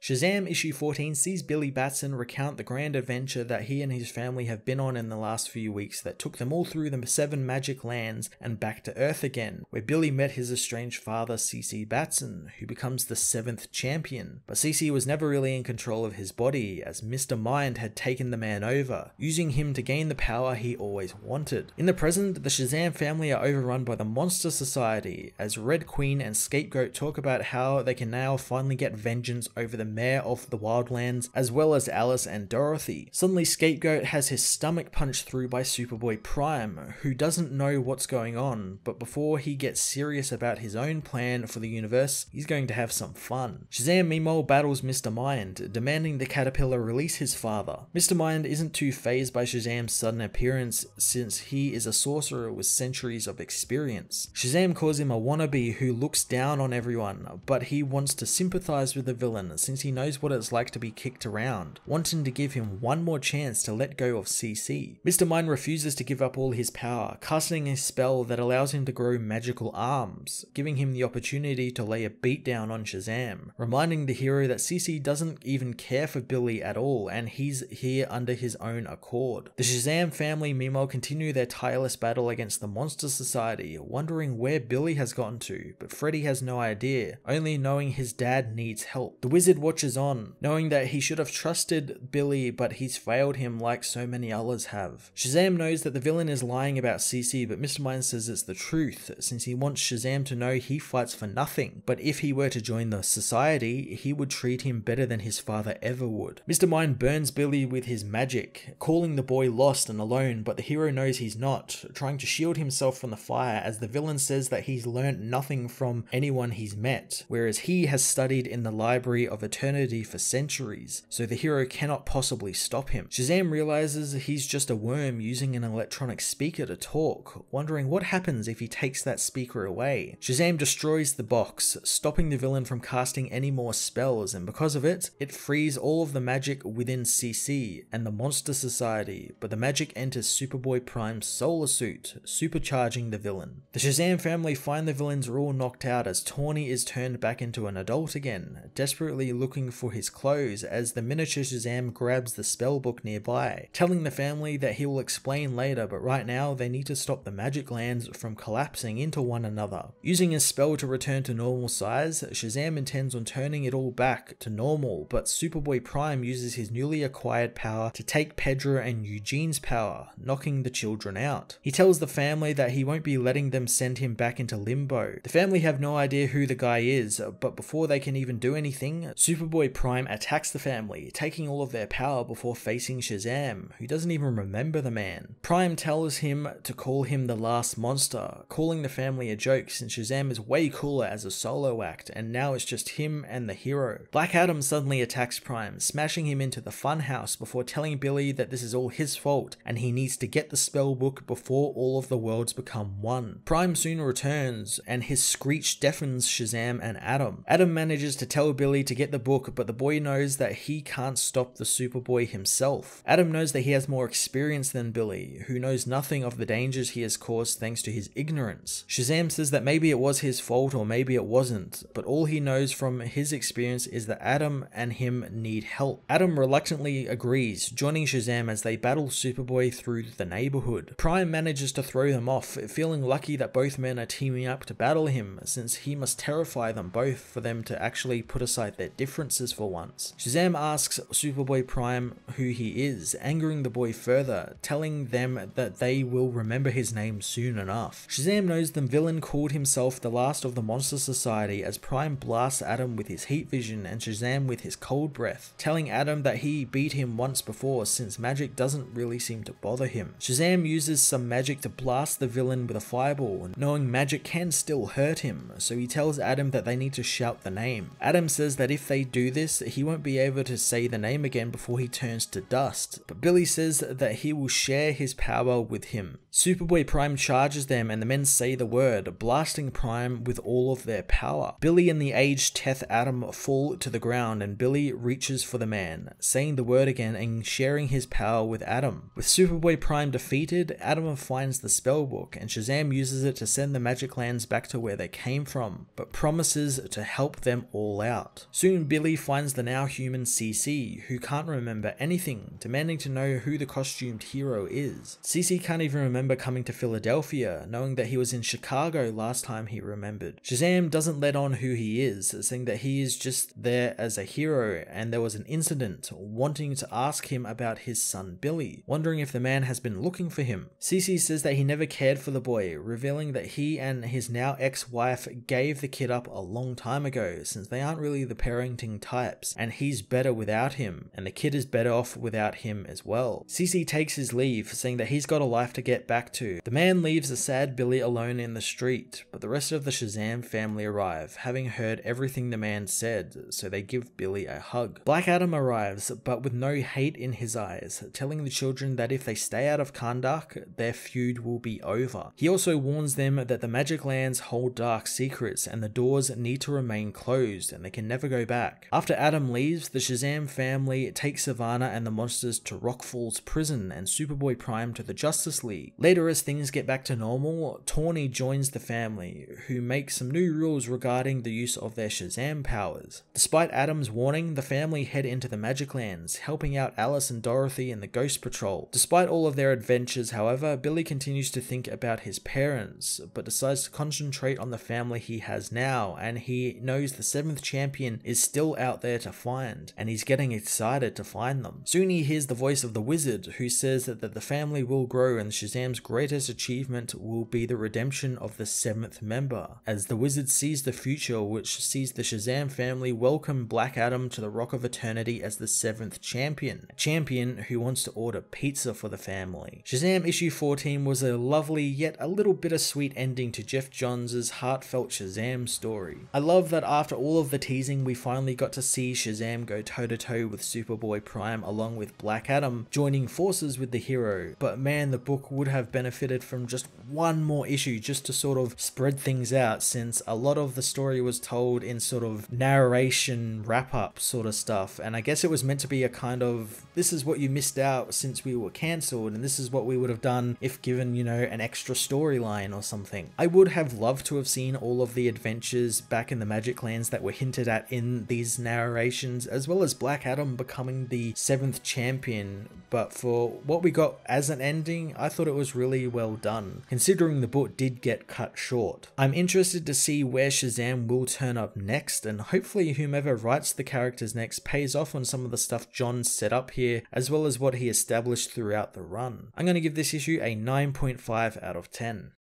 Shazam issue 14 sees Billy Batson recount the grand adventure that he and his family have been on in the last few weeks that took them all through the seven magic lands and back to Earth again, where Billy met his estranged father, CC Batson, who becomes the seventh champion. But CC was never really in control of his body, as Mr. Mind had taken the man over, using him to gain the power he always wanted. In the present, the Shazam family are overrun by the Monster Society, as Red Queen and Scapegoat talk about how they can now finally get vengeance over the mayor of the Wildlands, as well as Alice and Dorothy. Suddenly, Scapegoat has his stomach punched through by Superboy Prime, who doesn't know what's going on, but before he gets serious about his own plan for the universe, he's going to have some fun. Shazam meanwhile battles Mr. Mind, demanding the caterpillar release his father. Mr. Mind isn't too phased by Shazam's sudden appearance since he is a sorcerer with centuries of experience. Shazam calls him a wannabe who looks down on everyone, but he wants to sympathize with the villain since since he knows what it's like to be kicked around, wanting to give him one more chance to let go of CC. Mr. Mine refuses to give up all his power, casting a spell that allows him to grow magical arms, giving him the opportunity to lay a beatdown on Shazam, reminding the hero that CC doesn't even care for Billy at all and he's here under his own accord. The Shazam family meanwhile continue their tireless battle against the Monster Society, wondering where Billy has gotten to, but Freddy has no idea, only knowing his dad needs help. The wizard Watches on, knowing that he should have trusted Billy, but he's failed him like so many others have. Shazam knows that the villain is lying about Cece, but Mr. Mind says it's the truth, since he wants Shazam to know he fights for nothing, but if he were to join the society, he would treat him better than his father ever would. Mr. Mind burns Billy with his magic, calling the boy lost and alone, but the hero knows he's not, trying to shield himself from the fire as the villain says that he's learnt nothing from anyone he's met, whereas he has studied in the library of eternity eternity for centuries, so the hero cannot possibly stop him. Shazam realizes he's just a worm using an electronic speaker to talk, wondering what happens if he takes that speaker away. Shazam destroys the box, stopping the villain from casting any more spells, and because of it, it frees all of the magic within CC and the Monster Society, but the magic enters Superboy Prime's solar suit, supercharging the villain. The Shazam family find the villains are all knocked out as Tawny is turned back into an adult again, desperately looking looking for his clothes as the miniature Shazam grabs the spellbook nearby, telling the family that he will explain later but right now they need to stop the magic lands from collapsing into one another. Using his spell to return to normal size, Shazam intends on turning it all back to normal but Superboy Prime uses his newly acquired power to take Pedro and Eugene's power, knocking the children out. He tells the family that he won't be letting them send him back into limbo. The family have no idea who the guy is, but before they can even do anything, Super Superboy Prime attacks the family, taking all of their power before facing Shazam, who doesn't even remember the man. Prime tells him to call him the last monster, calling the family a joke since Shazam is way cooler as a solo act, and now it's just him and the hero. Black Adam suddenly attacks Prime, smashing him into the funhouse before telling Billy that this is all his fault and he needs to get the spell book before all of the worlds become one. Prime soon returns, and his screech deafens Shazam and Adam. Adam manages to tell Billy to get the book, but the boy knows that he can't stop the Superboy himself. Adam knows that he has more experience than Billy, who knows nothing of the dangers he has caused thanks to his ignorance. Shazam says that maybe it was his fault or maybe it wasn't, but all he knows from his experience is that Adam and him need help. Adam reluctantly agrees, joining Shazam as they battle Superboy through the neighborhood. Prime manages to throw them off, feeling lucky that both men are teaming up to battle him, since he must terrify them both for them to actually put aside their differences differences for once. Shazam asks Superboy Prime who he is, angering the boy further, telling them that they will remember his name soon enough. Shazam knows the villain called himself the last of the Monster Society as Prime blasts Adam with his heat vision and Shazam with his cold breath, telling Adam that he beat him once before since magic doesn't really seem to bother him. Shazam uses some magic to blast the villain with a fireball, knowing magic can still hurt him, so he tells Adam that they need to shout the name. Adam says that if they they do this, he won't be able to say the name again before he turns to dust. But Billy says that he will share his power with him. Superboy Prime charges them, and the men say the word, blasting Prime with all of their power. Billy and the aged Teth Adam fall to the ground, and Billy reaches for the man, saying the word again and sharing his power with Adam. With Superboy Prime defeated, Adam finds the spellbook, and Shazam uses it to send the magic lands back to where they came from, but promises to help them all out. Soon Billy finds the now human CC, who can't remember anything, demanding to know who the costumed hero is. CC can't even remember coming to Philadelphia, knowing that he was in Chicago last time he remembered. Shazam doesn't let on who he is, saying that he is just there as a hero and there was an incident, wanting to ask him about his son Billy, wondering if the man has been looking for him. CC says that he never cared for the boy, revealing that he and his now ex-wife gave the kid up a long time ago since they aren't really the pairing types, and he's better without him, and the kid is better off without him as well. Cece takes his leave, saying that he's got a life to get back to. The man leaves the sad Billy alone in the street, but the rest of the Shazam family arrive, having heard everything the man said, so they give Billy a hug. Black Adam arrives, but with no hate in his eyes, telling the children that if they stay out of Kandak, their feud will be over. He also warns them that the Magic Lands hold dark secrets and the doors need to remain closed and they can never go back back. After Adam leaves, the Shazam family takes Savannah and the monsters to Rockfall's prison and Superboy Prime to the Justice League. Later, as things get back to normal, Tawny joins the family, who make some new rules regarding the use of their Shazam powers. Despite Adam's warning, the family head into the Magic Lands, helping out Alice and Dorothy in the Ghost Patrol. Despite all of their adventures, however, Billy continues to think about his parents, but decides to concentrate on the family he has now, and he knows the seventh champion is still still out there to find, and he's getting excited to find them. Soon he hears the voice of the wizard, who says that, that the family will grow and Shazam's greatest achievement will be the redemption of the seventh member. As the wizard sees the future, which sees the Shazam family welcome Black Adam to the Rock of Eternity as the seventh champion, a champion who wants to order pizza for the family. Shazam issue 14 was a lovely yet a little bittersweet ending to Jeff Johns' heartfelt Shazam story. I love that after all of the teasing, we finally finally got to see Shazam go toe to toe with Superboy Prime along with Black Adam, joining forces with the hero. But man, the book would have benefited from just one more issue just to sort of spread things out since a lot of the story was told in sort of narration wrap up sort of stuff. And I guess it was meant to be a kind of this is what you missed out since we were cancelled, and this is what we would have done if given, you know, an extra storyline or something. I would have loved to have seen all of the adventures back in the Magic Lands that were hinted at in the narrations, as well as Black Adam becoming the seventh champion. But for what we got as an ending, I thought it was really well done, considering the book did get cut short. I'm interested to see where Shazam will turn up next, and hopefully, whomever writes the characters next pays off on some of the stuff John set up here, as well as what he established throughout the run. I'm going to give this issue a 9.5 out of 10.